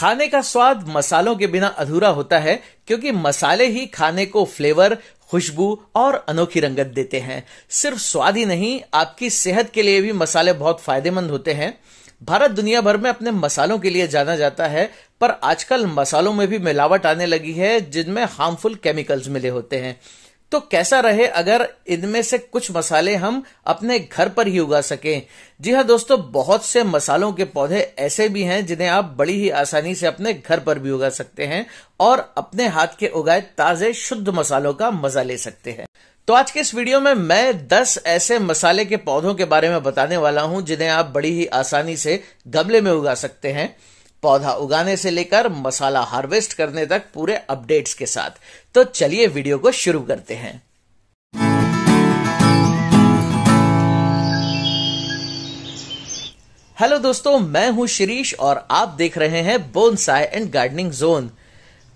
खाने का स्वाद मसालों के बिना अधूरा होता है क्योंकि मसाले ही खाने को फ्लेवर खुशबू और अनोखी रंगत देते हैं सिर्फ स्वाद ही नहीं आपकी सेहत के लिए भी मसाले बहुत फायदेमंद होते हैं भारत दुनिया भर में अपने मसालों के लिए जाना जाता है पर आजकल मसालों में भी मिलावट आने लगी है जिनमें हार्मफुल केमिकल्स मिले होते हैं तो कैसा रहे अगर इनमें से कुछ मसाले हम अपने घर पर ही उगा सकें जी हाँ दोस्तों बहुत से मसालों के पौधे ऐसे भी हैं जिन्हें आप बड़ी ही आसानी से अपने घर पर भी उगा सकते हैं और अपने हाथ के उगाए ताजे शुद्ध मसालों का मजा ले सकते हैं तो आज के इस वीडियो में मैं 10 ऐसे मसाले के पौधों के बारे में बताने वाला हूं जिन्हें आप बड़ी ही आसानी से गमले में उगा सकते हैं पौधा उगाने से लेकर मसाला हार्वेस्ट करने तक पूरे अपडेट्स के साथ तो चलिए वीडियो को शुरू करते हैं हेलो दोस्तों मैं हूं शिरीष और आप देख रहे हैं बोनसाई एंड गार्डनिंग जोन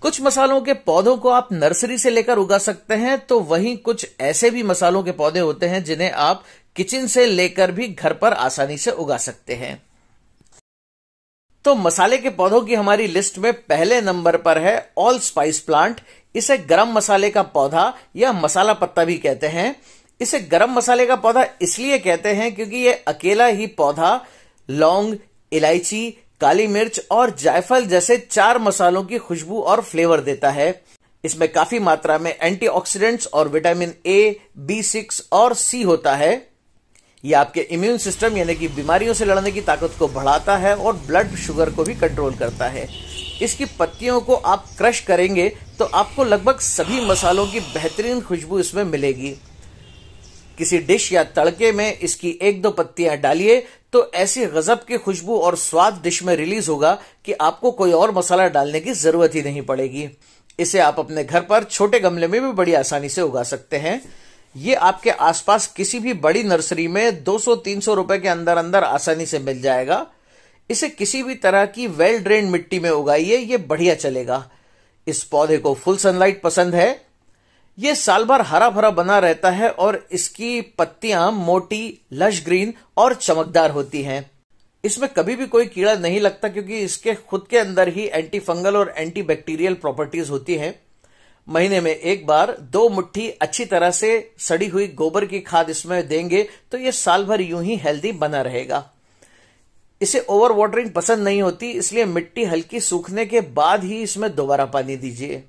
कुछ मसालों के पौधों को आप नर्सरी से लेकर उगा सकते हैं तो वहीं कुछ ऐसे भी मसालों के पौधे होते हैं जिन्हें आप किचन से लेकर भी घर पर आसानी से उगा सकते हैं तो मसाले के पौधों की हमारी लिस्ट में पहले नंबर पर है ऑल स्पाइस प्लांट इसे गरम मसाले का पौधा या मसाला पत्ता भी कहते हैं इसे गरम मसाले का पौधा इसलिए कहते हैं क्योंकि ये अकेला ही पौधा लौंग इलायची काली मिर्च और जायफल जैसे चार मसालों की खुशबू और फ्लेवर देता है इसमें काफी मात्रा में एंटीऑक्सीडेंट्स और विटामिन ए बी सिक्स और सी होता है ये आपके इम्यून सिस्टम यानी कि बीमारियों से लड़ने की ताकत को बढ़ाता है और ब्लड शुगर को भी कंट्रोल करता है इसकी पत्तियों को आप क्रश करेंगे तो आपको लगभग सभी मसालों की बेहतरीन खुशबू इसमें मिलेगी किसी डिश या तड़के में इसकी एक दो पत्तियां डालिए तो ऐसी गजब की खुशबू और स्वाद डिश में रिलीज होगा कि आपको कोई और मसाला डालने की जरूरत ही नहीं पड़ेगी इसे आप अपने घर पर छोटे गमले में भी बड़ी आसानी से उगा सकते हैं ये आपके आसपास किसी भी बड़ी नर्सरी में 200-300 रुपए के अंदर अंदर आसानी से मिल जाएगा इसे किसी भी तरह की वेल ड्रेन मिट्टी में उगाइए ये बढ़िया चलेगा इस पौधे को फुल सनलाइट पसंद है ये साल भर हरा भरा बना रहता है और इसकी पत्तियां मोटी लश ग्रीन और चमकदार होती हैं इसमें कभी भी कोई कीड़ा नहीं लगता क्योंकि इसके खुद के अंदर ही एंटी फंगल और एंटी बैक्टीरियल प्रॉपर्टीज होती हैं महीने में एक बार दो मुट्ठी अच्छी तरह से सड़ी हुई गोबर की खाद इसमें देंगे तो ये साल भर यूं ही हेल्दी बना रहेगा इसे ओवर वाटरिंग पसंद नहीं होती इसलिए मिट्टी हल्की सूखने के बाद ही इसमें दोबारा पानी दीजिए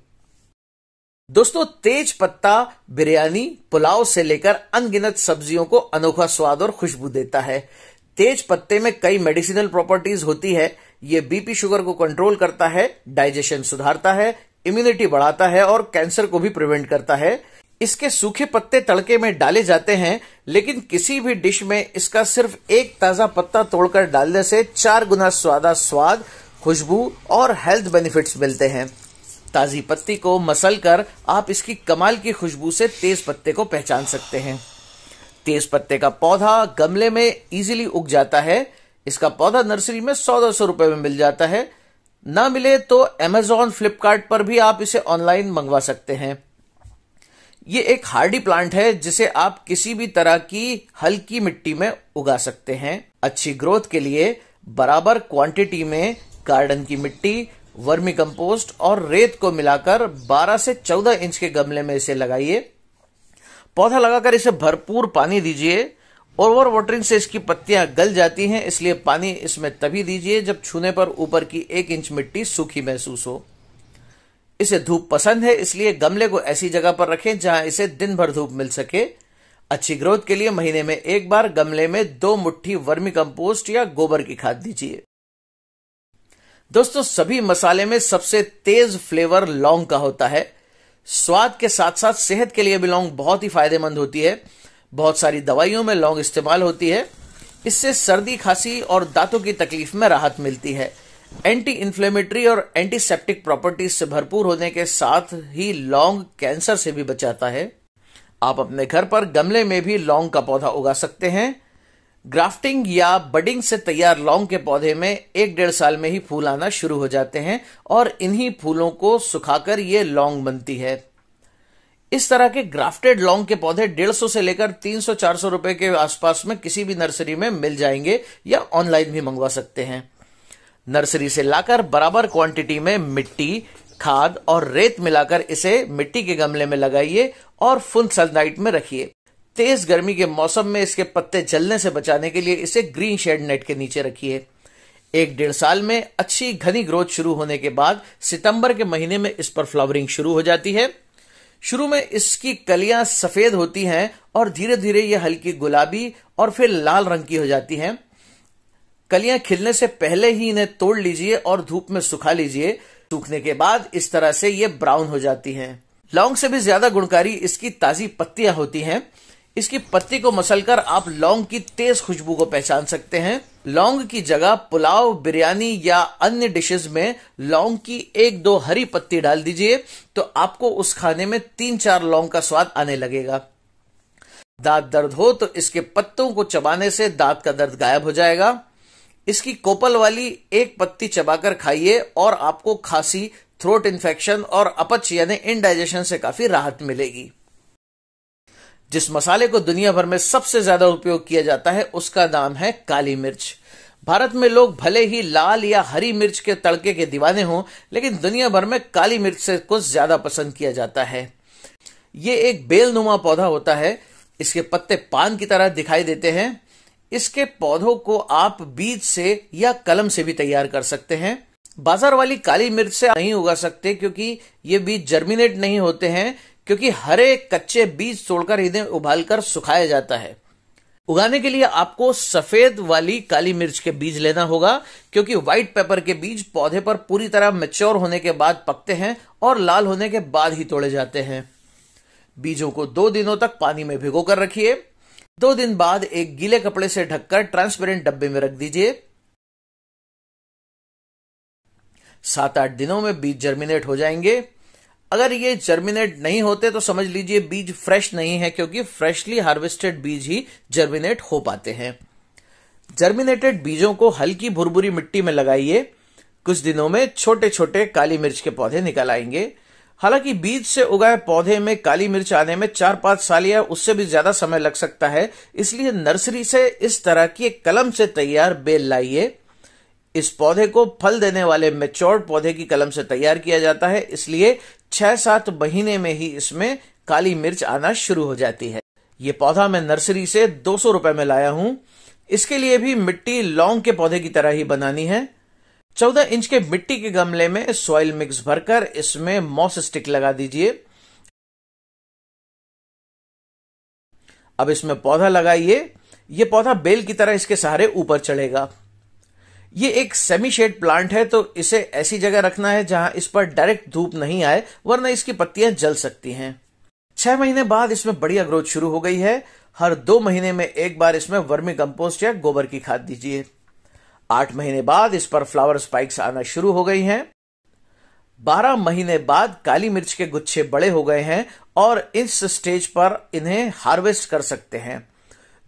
दोस्तों तेज पत्ता बिरयानी पुलाव से लेकर अनगिनत सब्जियों को अनोखा स्वाद और खुशबू देता है तेज पत्ते में कई मेडिसिनल प्रॉपर्टीज होती है ये बीपी शुगर को कंट्रोल करता है डाइजेशन सुधारता है इम्यूनिटी बढ़ाता है और कैंसर को भी प्रिवेंट करता है इसके सूखे पत्ते तड़के में डाले जाते हैं लेकिन किसी भी डिश में इसका सिर्फ एक ताजा पत्ता तोड़कर डालने से चार गुना स्वादा स्वाद खुशबू और हेल्थ बेनिफिट्स मिलते हैं ताजी पत्ती को मसल कर आप इसकी कमाल की खुशबू से तेज पत्ते को पहचान सकते हैं तेज पत्ते का पौधा गमले में इजीली उग जाता है इसका पौधा नर्सरी में सौ दो सौ रुपए में मिल जाता है ना मिले तो एमेजॉन फ्लिपकार्ट पर भी आप इसे ऑनलाइन मंगवा सकते हैं ये एक हार्डी प्लांट है जिसे आप किसी भी तरह की हल्की मिट्टी में उगा सकते हैं अच्छी ग्रोथ के लिए बराबर क्वांटिटी में गार्डन की मिट्टी वर्मी कंपोस्ट और रेत को मिलाकर 12 से 14 इंच के गमले में इसे लगाइए पौधा लगाकर इसे भरपूर पानी दीजिए ओवर वाटरिंग से इसकी पत्तियां गल जाती हैं इसलिए पानी इसमें तभी दीजिए जब छूने पर ऊपर की एक इंच मिट्टी सूखी महसूस हो इसे धूप पसंद है इसलिए गमले को ऐसी जगह पर रखें जहां इसे दिन भर धूप मिल सके अच्छी ग्रोथ के लिए महीने में एक बार गमले में दो मुट्ठी वर्मी कंपोस्ट या गोबर की खाद दीजिए दोस्तों सभी मसाले में सबसे तेज फ्लेवर लौंग का होता है स्वाद के साथ साथ सेहत के लिए भी लौंग बहुत ही फायदेमंद होती है बहुत सारी दवाइयों में लौंग इस्तेमाल होती है इससे सर्दी खांसी और दांतों की तकलीफ में राहत मिलती है एंटी इन्फ्लेमेटरी और एंटीसेप्टिक प्रॉपर्टीज से भरपूर होने के साथ ही लौंग कैंसर से भी बचाता है आप अपने घर पर गमले में भी लौंग का पौधा उगा सकते हैं ग्राफ्टिंग या बडिंग से तैयार लौंग के पौधे में एक डेढ़ साल में ही फूल आना शुरू हो जाते हैं और इन्हीं फूलों को सुखाकर ये लौंग बनती है इस तरह के ग्राफ्टेड लौंग के पौधे 150 से लेकर 300-400 रुपए के आसपास में किसी भी नर्सरी में मिल जाएंगे या ऑनलाइन भी मंगवा सकते हैं नर्सरी से लाकर बराबर क्वांटिटी में मिट्टी खाद और रेत मिलाकर इसे मिट्टी के गमले में लगाइए और फुल सनलाइट में रखिए तेज गर्मी के मौसम में इसके पत्ते जलने से बचाने के लिए इसे ग्रीन शेड नेट के नीचे रखिए एक डेढ़ साल में अच्छी घनी ग्रोथ शुरू होने के बाद सितंबर के महीने में इस पर फ्लावरिंग शुरू हो जाती है शुरू में इसकी कलियां सफेद होती हैं और धीरे धीरे यह हल्की गुलाबी और फिर लाल रंग की हो जाती हैं कलियां खिलने से पहले ही इन्हें तोड़ लीजिए और धूप में सुखा लीजिए सूखने के बाद इस तरह से ये ब्राउन हो जाती हैं लौंग से भी ज्यादा गुणकारी इसकी ताजी पत्तियां होती हैं इसकी पत्ती को मसलकर आप लौंग की तेज खुशबू को पहचान सकते हैं लौंग की जगह पुलाव बिरयानी या अन्य डिशेस में लौंग की एक दो हरी पत्ती डाल दीजिए तो आपको उस खाने में तीन चार लौंग का स्वाद आने लगेगा दांत दर्द हो तो इसके पत्तों को चबाने से दांत का दर्द गायब हो जाएगा इसकी कोपल वाली एक पत्ती चबाकर खाइए और आपको खांसी थ्रोट इन्फेक्शन और अपच यानी इनडाइजेशन से काफी राहत मिलेगी जिस मसाले को दुनिया भर में सबसे ज्यादा उपयोग किया जाता है उसका नाम है काली मिर्च भारत में लोग भले ही लाल या हरी मिर्च के तड़के के दीवाने हों लेकिन दुनिया भर में काली मिर्च से कुछ ज्यादा पसंद किया जाता है ये एक बेलनुमा पौधा होता है इसके पत्ते पान की तरह दिखाई देते हैं इसके पौधों को आप बीज से या कलम से भी तैयार कर सकते हैं बाजार वाली काली मिर्च से नहीं उगा सकते क्योंकि ये बीज जर्मिनेट नहीं होते हैं क्योंकि हरे कच्चे बीज तोड़कर हृदय उबालकर सुखाया जाता है उगाने के लिए आपको सफेद वाली काली मिर्च के बीज लेना होगा क्योंकि व्हाइट पेपर के बीज पौधे पर पूरी तरह मेच्योर होने के बाद पकते हैं और लाल होने के बाद ही तोड़े जाते हैं बीजों को दो दिनों तक पानी में भिगो कर रखिए दो दिन बाद एक गीले कपड़े से ढककर ट्रांसपेरेंट डब्बे में रख दीजिए सात आठ दिनों में बीज जर्मिनेट हो जाएंगे अगर ये जर्मिनेट नहीं होते तो समझ लीजिए बीज फ्रेश नहीं है क्योंकि फ्रेशली हार्वेस्टेड बीज ही जर्मिनेट हो पाते हैं जर्मिनेटेड बीजों को हल्की भुरभुरी मिट्टी में लगाइए कुछ दिनों में छोटे छोटे काली मिर्च के पौधे निकल आएंगे हालांकि बीज से उगाए पौधे में काली मिर्च आने में चार पांच साल या उससे भी ज्यादा समय लग सकता है इसलिए नर्सरी से इस तरह की एक कलम से तैयार बेल लाइए इस पौधे को फल देने वाले मेच्योर्ड पौधे की कलम से तैयार किया जाता है इसलिए छह सात महीने में ही इसमें काली मिर्च आना शुरू हो जाती है ये पौधा मैं नर्सरी से दो सौ रुपए में लाया हूं इसके लिए भी मिट्टी लौंग के पौधे की तरह ही बनानी है चौदह इंच के मिट्टी के गमले में सॉइल मिक्स भरकर इसमें मॉस स्टिक लगा दीजिए अब इसमें पौधा लगाइए यह पौधा बेल की तरह इसके सहारे ऊपर चढ़ेगा ये एक सेमी शेड प्लांट है तो इसे ऐसी जगह रखना है जहां इस पर डायरेक्ट धूप नहीं आए वरना इसकी पत्तियां जल सकती हैं छह महीने बाद इसमें बढ़िया ग्रोथ शुरू हो गई है हर दो महीने में एक बार इसमें वर्मी कंपोस्ट या गोबर की खाद दीजिए आठ महीने बाद इस पर फ्लावर स्पाइक्स आना शुरू हो गई हैं बारह महीने बाद काली मिर्च के गुच्छे बड़े हो गए हैं और इस स्टेज पर इन्हें हार्वेस्ट कर सकते हैं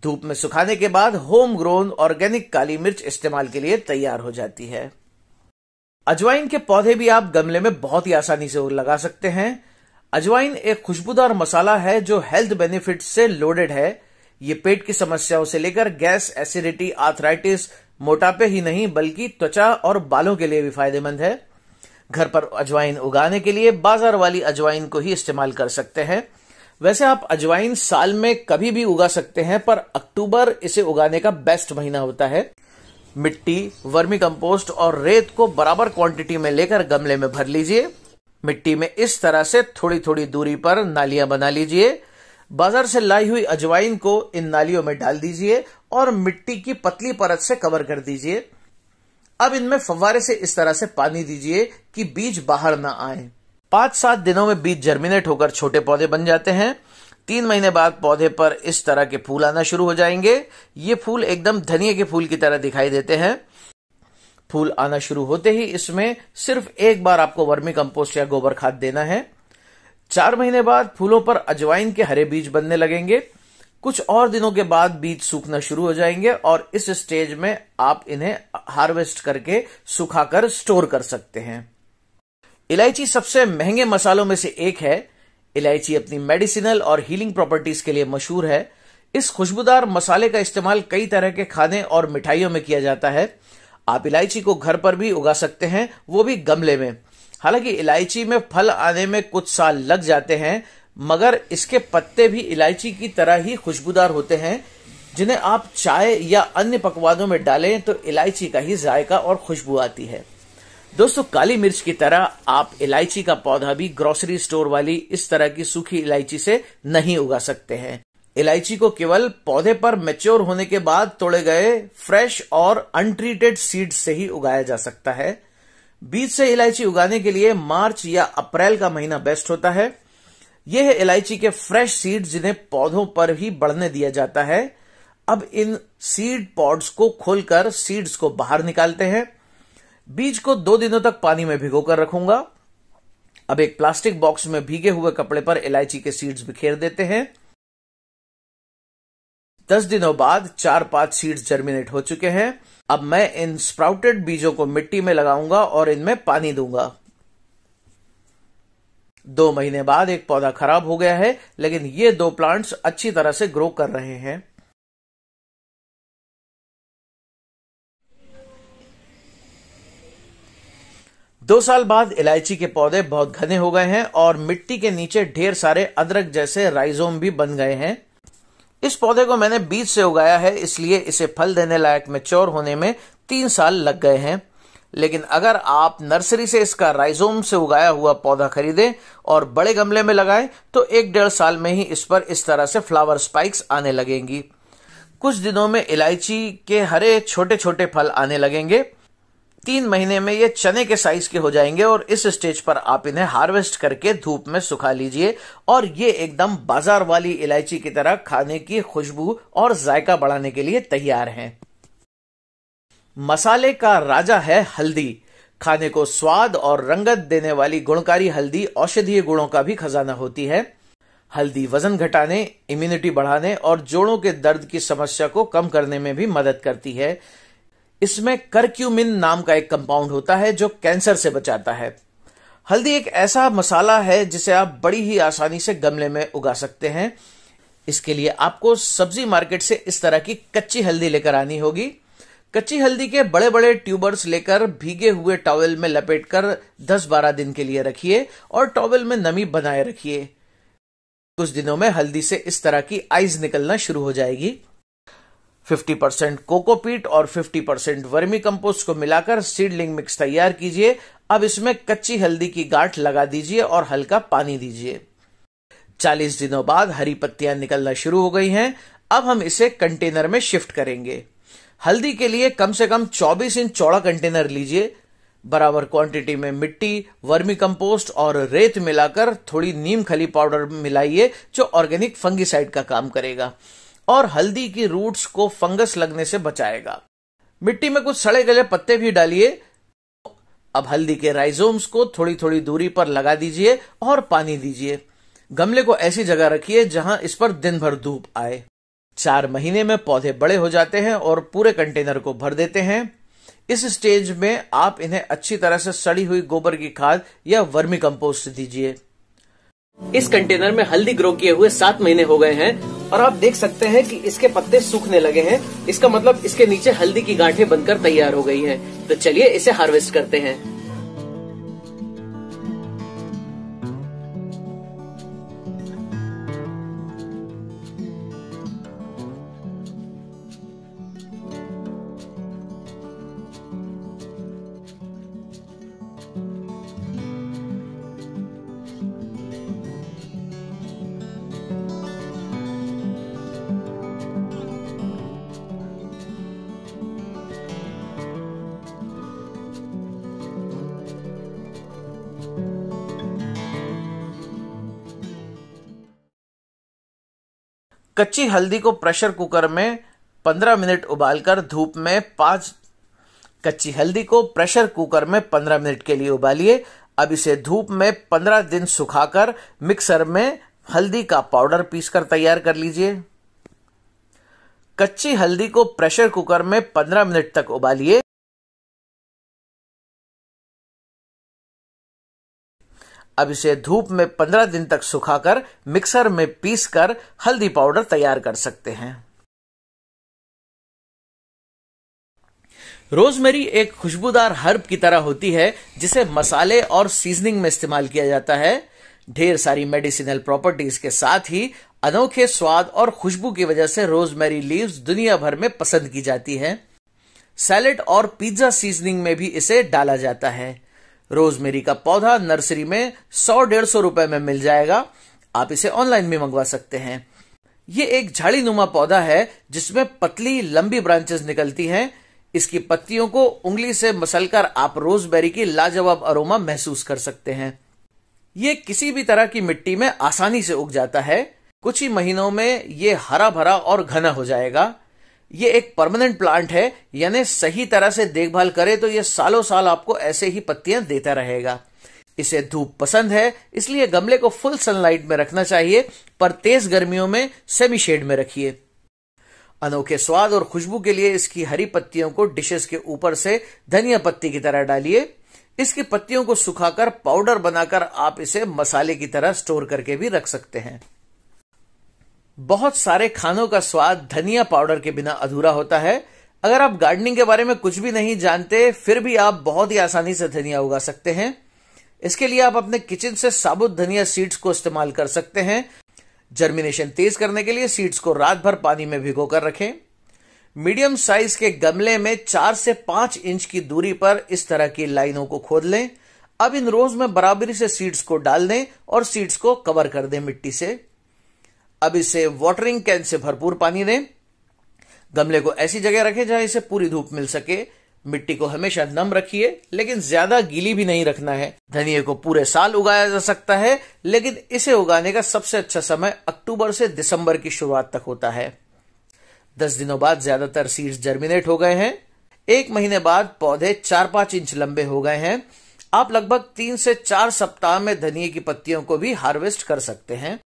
धूप में सुखाने के बाद होम ग्रोन ऑर्गेनिक काली मिर्च इस्तेमाल के लिए तैयार हो जाती है अजवाइन के पौधे भी आप गमले में बहुत ही आसानी से लगा सकते हैं अजवाइन एक खुशबूदार मसाला है जो हेल्थ बेनिफिट से लोडेड है ये पेट की समस्याओं से लेकर गैस एसिडिटी आर्थराइटिस मोटापे ही नहीं बल्कि त्वचा और बालों के लिए भी फायदेमंद है घर पर अजवाइन उगाने के लिए बाजार वाली अजवाइन को ही इस्तेमाल कर सकते हैं वैसे आप अजवाइन साल में कभी भी उगा सकते हैं पर अक्टूबर इसे उगाने का बेस्ट महीना होता है मिट्टी वर्मी कंपोस्ट और रेत को बराबर क्वांटिटी में लेकर गमले में भर लीजिए मिट्टी में इस तरह से थोड़ी थोड़ी दूरी पर नालियां बना लीजिए बाजार से लाई हुई अजवाइन को इन नालियों में डाल दीजिए और मिट्टी की पतली परत से कवर कर दीजिए अब इनमें फव्वारे से इस तरह से पानी दीजिए कि बीज बाहर ना आए पांच सात दिनों में बीज जर्मिनेट होकर छोटे पौधे बन जाते हैं तीन महीने बाद पौधे पर इस तरह के फूल आना शुरू हो जाएंगे ये फूल एकदम धनिया के फूल की तरह दिखाई देते हैं फूल आना शुरू होते ही इसमें सिर्फ एक बार आपको वर्मी कंपोस्ट या गोबर खाद देना है चार महीने बाद फूलों पर अजवाइन के हरे बीज बनने लगेंगे कुछ और दिनों के बाद बीज सूखना शुरू हो जाएंगे और इस स्टेज में आप इन्हें हार्वेस्ट करके सुखाकर स्टोर कर सकते हैं इलायची सबसे महंगे मसालों में से एक है इलायची अपनी मेडिसिनल और हीलिंग प्रॉपर्टीज के लिए मशहूर है इस खुशबूदार मसाले का इस्तेमाल कई तरह के खाने और मिठाइयों में किया जाता है आप इलायची को घर पर भी उगा सकते हैं वो भी गमले में हालांकि इलायची में फल आने में कुछ साल लग जाते हैं मगर इसके पत्ते भी इलायची की तरह ही खुशबूदार होते हैं जिन्हें आप चाय या अन्य पकवानों में डालें तो इलायची का ही जायका और खुशबू आती है दोस्तों काली मिर्च की तरह आप इलायची का पौधा भी ग्रोसरी स्टोर वाली इस तरह की सूखी इलायची से नहीं उगा सकते हैं इलायची को केवल पौधे पर मेच्योर होने के बाद तोड़े गए फ्रेश और अनट्रीटेड सीड से ही उगाया जा सकता है बीज से इलायची उगाने के लिए मार्च या अप्रैल का महीना बेस्ट होता है यह है इलायची के फ्रेश सीड जिन्हें पौधों पर ही बढ़ने दिया जाता है अब इन सीड पॉड्स को खोलकर सीड्स को बाहर निकालते हैं बीज को दो दिनों तक पानी में भिगोकर रखूंगा अब एक प्लास्टिक बॉक्स में भीगे हुए कपड़े पर इलायची के सीड्स बिखेर देते हैं दस दिनों बाद चार पांच सीड्स जर्मिनेट हो चुके हैं अब मैं इन स्प्राउटेड बीजों को मिट्टी में लगाऊंगा और इनमें पानी दूंगा दो महीने बाद एक पौधा खराब हो गया है लेकिन ये दो प्लांट्स अच्छी तरह से ग्रो कर रहे हैं दो साल बाद इलायची के पौधे बहुत घने हो गए हैं और मिट्टी के नीचे ढेर सारे अदरक जैसे राइजोम भी बन गए हैं इस पौधे को मैंने बीज से उगाया है इसलिए इसे फल देने लायक चोर होने में तीन साल लग गए हैं लेकिन अगर आप नर्सरी से इसका राइजोम से उगाया हुआ पौधा खरीदें और बड़े गमले में लगाएं तो एक डेढ़ साल में ही इस पर इस तरह से फ्लावर स्पाइक्स आने लगेंगी कुछ दिनों में इलायची के हरे छोटे छोटे फल आने लगेंगे तीन महीने में ये चने के साइज के हो जाएंगे और इस स्टेज पर आप इन्हें हार्वेस्ट करके धूप में सुखा लीजिए और ये एकदम बाजार वाली इलायची की तरह खाने की खुशबू और जायका बढ़ाने के लिए तैयार हैं मसाले का राजा है हल्दी खाने को स्वाद और रंगत देने वाली गुणकारी हल्दी औषधीय गुणों का भी खजाना होती है हल्दी वजन घटाने इम्यूनिटी बढ़ाने और जोड़ों के दर्द की समस्या को कम करने में भी मदद करती है इसमें करक्यूमिन नाम का एक कंपाउंड होता है जो कैंसर से बचाता है हल्दी एक ऐसा मसाला है जिसे आप बड़ी ही आसानी से गमले में उगा सकते हैं इसके लिए आपको सब्जी मार्केट से इस तरह की कच्ची हल्दी लेकर आनी होगी कच्ची हल्दी के बड़े बड़े ट्यूबर्स लेकर भीगे हुए टॉवेल में लपेटकर 10-12 दिन के लिए रखिए और टॉवेल में नमी बनाए रखिए कुछ दिनों में हल्दी से इस तरह की आइज निकलना शुरू हो जाएगी 50 परसेंट कोकोपीट और 50 परसेंट वर्मी कंपोस्ट को मिलाकर सीडलिंग मिक्स तैयार कीजिए अब इसमें कच्ची हल्दी की गांठ लगा दीजिए और हल्का पानी दीजिए 40 दिनों बाद हरी पत्तियां निकलना शुरू हो गई हैं अब हम इसे कंटेनर में शिफ्ट करेंगे हल्दी के लिए कम से कम 24 इंच चौड़ा कंटेनर लीजिए बराबर क्वांटिटी में मिट्टी वर्मी कंपोस्ट और रेत मिलाकर थोड़ी नीम खली पाउडर मिलाइए जो ऑर्गेनिक फंगिसाइड का काम करेगा और हल्दी की रूट्स को फंगस लगने से बचाएगा मिट्टी में कुछ सड़े गले पत्ते भी डालिए अब हल्दी के राइजोम्स को थोड़ी थोड़ी दूरी पर लगा दीजिए और पानी दीजिए गमले को ऐसी जगह रखिए जहां इस पर दिन भर धूप आए चार महीने में पौधे बड़े हो जाते हैं और पूरे कंटेनर को भर देते हैं इस स्टेज में आप इन्हें अच्छी तरह से सड़ी हुई गोबर की खाद या वर्मी कंपोस्ट दीजिए इस कंटेनर में हल्दी ग्रो किए हुए सात महीने हो गए हैं और आप देख सकते हैं कि इसके पत्ते सूखने लगे हैं इसका मतलब इसके नीचे हल्दी की गांठें बनकर तैयार हो गई हैं तो चलिए इसे हार्वेस्ट करते हैं कच्ची हल्दी को प्रेशर कुकर में पंद्रह मिनट उबालकर धूप में पांच कच्ची हल्दी को प्रेशर कुकर में पंद्रह मिनट के लिए उबालिए अब इसे धूप में पंद्रह दिन सुखाकर मिक्सर में हल्दी का पाउडर पीसकर तैयार कर लीजिए कच्ची हल्दी को प्रेशर कुकर में पंद्रह मिनट तक उबालिए अब इसे धूप में पंद्रह दिन तक सुखाकर मिक्सर में पीसकर हल्दी पाउडर तैयार कर सकते हैं रोजमेरी एक खुशबूदार हर्ब की तरह होती है जिसे मसाले और सीजनिंग में इस्तेमाल किया जाता है ढेर सारी मेडिसिनल प्रॉपर्टीज के साथ ही अनोखे स्वाद और खुशबू की वजह से रोजमेरी लीव्स दुनिया भर में पसंद की जाती है सैलेड और पिज्जा सीजनिंग में भी इसे डाला जाता है रोजमेरी का पौधा नर्सरी में सौ डेढ़ सौ रुपए में मिल जाएगा आप इसे ऑनलाइन भी मंगवा सकते हैं ये एक झाड़ी नुमा पौधा है जिसमें पतली लंबी ब्रांचेस निकलती हैं इसकी पत्तियों को उंगली से मसलकर आप रोजबेरी की लाजवाब अरोमा महसूस कर सकते हैं ये किसी भी तरह की मिट्टी में आसानी से उग जाता है कुछ ही महीनों में ये हरा भरा और घना हो जाएगा ये एक परमानेंट प्लांट है यानी सही तरह से देखभाल करे तो ये सालों साल आपको ऐसे ही पत्तियां देता रहेगा इसे धूप पसंद है इसलिए गमले को फुल सनलाइट में रखना चाहिए पर तेज गर्मियों में सेमी शेड में रखिए अनोखे स्वाद और खुशबू के लिए इसकी हरी पत्तियों को डिशेस के ऊपर से धनिया पत्ती की तरह डालिए इसकी पत्तियों को सुखाकर पाउडर बनाकर आप इसे मसाले की तरह स्टोर करके भी रख सकते हैं बहुत सारे खानों का स्वाद धनिया पाउडर के बिना अधूरा होता है अगर आप गार्डनिंग के बारे में कुछ भी नहीं जानते फिर भी आप बहुत ही आसानी से धनिया उगा सकते हैं इसके लिए आप अपने किचन से साबुत धनिया सीड्स को इस्तेमाल कर सकते हैं जर्मिनेशन तेज करने के लिए सीड्स को रात भर पानी में भिगो कर रखें मीडियम साइज के गमले में चार से पांच इंच की दूरी पर इस तरह की लाइनों को खोद लें अब इन रोज में बराबरी से सीड्स को डाल दें और सीड्स को कवर कर दें मिट्टी से अब इसे वाटरिंग कैन से भरपूर पानी दें गमले को ऐसी जगह रखें जहां इसे पूरी धूप मिल सके मिट्टी को हमेशा नम रखिए लेकिन ज्यादा गीली भी नहीं रखना है धनिया को पूरे साल उगाया जा सकता है लेकिन इसे उगाने का सबसे अच्छा समय अक्टूबर से दिसंबर की शुरुआत तक होता है दस दिनों बाद ज्यादातर सीड्स जर्मिनेट हो गए हैं एक महीने बाद पौधे चार पांच इंच लंबे हो गए हैं आप लगभग तीन से चार सप्ताह में धनिया की पत्तियों को भी हार्वेस्ट कर सकते हैं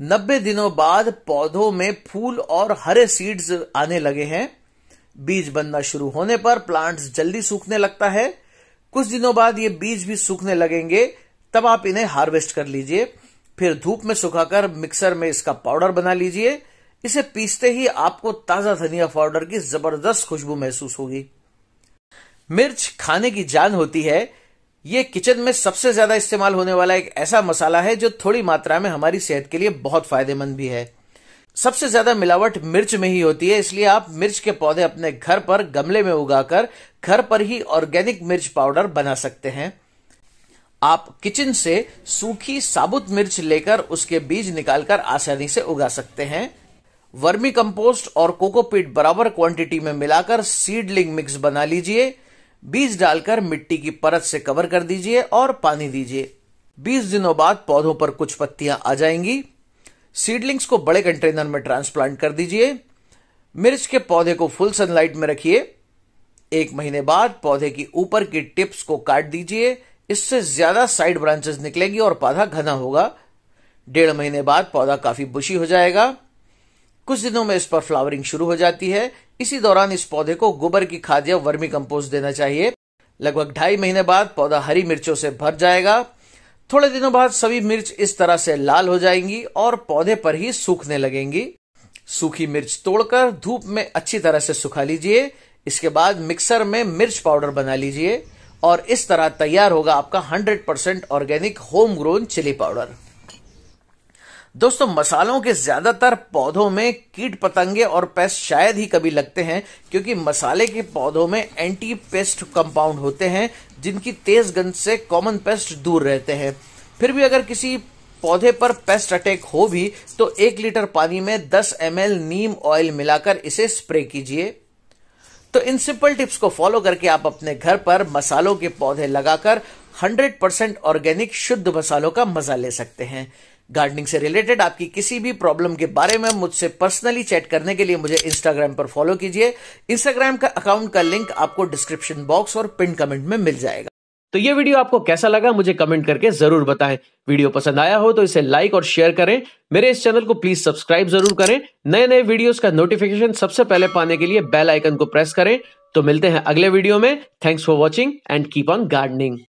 नब्बे दिनों बाद पौधों में फूल और हरे सीड्स आने लगे हैं बीज बनना शुरू होने पर प्लांट्स जल्दी सूखने लगता है कुछ दिनों बाद ये बीज भी सूखने लगेंगे तब आप इन्हें हार्वेस्ट कर लीजिए फिर धूप में सुखाकर मिक्सर में इसका पाउडर बना लीजिए इसे पीसते ही आपको ताजा धनिया पाउडर की जबरदस्त खुशबू महसूस होगी मिर्च खाने की जान होती है ये किचन में सबसे ज्यादा इस्तेमाल होने वाला एक ऐसा मसाला है जो थोड़ी मात्रा में हमारी सेहत के लिए बहुत फायदेमंद भी है सबसे ज्यादा मिलावट मिर्च में ही होती है इसलिए आप मिर्च के पौधे अपने घर पर गमले में उगाकर घर पर ही ऑर्गेनिक मिर्च पाउडर बना सकते हैं आप किचन से सूखी साबुत मिर्च लेकर उसके बीज निकालकर आसानी से उगा सकते हैं वर्मी कंपोस्ट और कोकोपीट बराबर क्वांटिटी में मिलाकर सीडलिंग मिक्स बना लीजिए बीज डालकर मिट्टी की परत से कवर कर दीजिए और पानी दीजिए 20 दिनों बाद पौधों पर कुछ पत्तियां आ जाएंगी सीडलिंग्स को बड़े कंटेनर में ट्रांसप्लांट कर दीजिए मिर्च के पौधे को फुल सनलाइट में रखिए एक महीने बाद पौधे की ऊपर की टिप्स को काट दीजिए इससे ज्यादा साइड ब्रांचेस निकलेगी और पौधा घना होगा डेढ़ महीने बाद पौधा काफी बुशी हो जाएगा कुछ दिनों में इस पर फ्लावरिंग शुरू हो जाती है इसी दौरान इस पौधे को गोबर की खाद या वर्मी कंपोस्ट देना चाहिए लगभग ढाई महीने बाद पौधा हरी मिर्चों से भर जाएगा थोड़े दिनों बाद सभी मिर्च इस तरह से लाल हो जाएंगी और पौधे पर ही सूखने लगेंगी सूखी मिर्च तोड़कर धूप में अच्छी तरह से सुखा लीजिए इसके बाद मिक्सर में मिर्च पाउडर बना लीजिए और इस तरह तैयार होगा आपका 100% organic home grown chilli powder दोस्तों मसालों के ज्यादातर पौधों में कीट पतंगे और पेस्ट शायद ही कभी लगते हैं क्योंकि मसाले के पौधों में एंटी पेस्ट कंपाउंड होते हैं जिनकी तेज गंध से कॉमन पेस्ट दूर रहते हैं फिर भी अगर किसी पौधे पर पेस्ट अटैक हो भी तो एक लीटर पानी में 10 एम नीम ऑयल मिलाकर इसे स्प्रे कीजिए तो इन सिंपल टिप्स को फॉलो करके आप अपने घर पर मसालों के पौधे लगाकर 100% ऑर्गेनिक शुद्ध मसालों का मजा ले सकते हैं गार्डनिंग से रिलेटेड आपकी किसी भी प्रॉब्लम के बारे में मुझसे पर्सनली चैट करने के लिए मुझे इंस्टाग्राम पर फॉलो कीजिए इंस्टाग्राम का अकाउंट का लिंक आपको डिस्क्रिप्शन बॉक्स और पिन कमेंट में मिल जाएगा तो ये वीडियो आपको कैसा लगा मुझे कमेंट करके जरूर बताएं वीडियो पसंद आया हो तो इसे लाइक और शेयर करें मेरे इस चैनल को प्लीज सब्सक्राइब जरूर करें नए नए वीडियोस का नोटिफिकेशन सबसे पहले पाने के लिए बेल आइकन को प्रेस करें तो मिलते हैं अगले वीडियो में thanks for watching and keep on gardening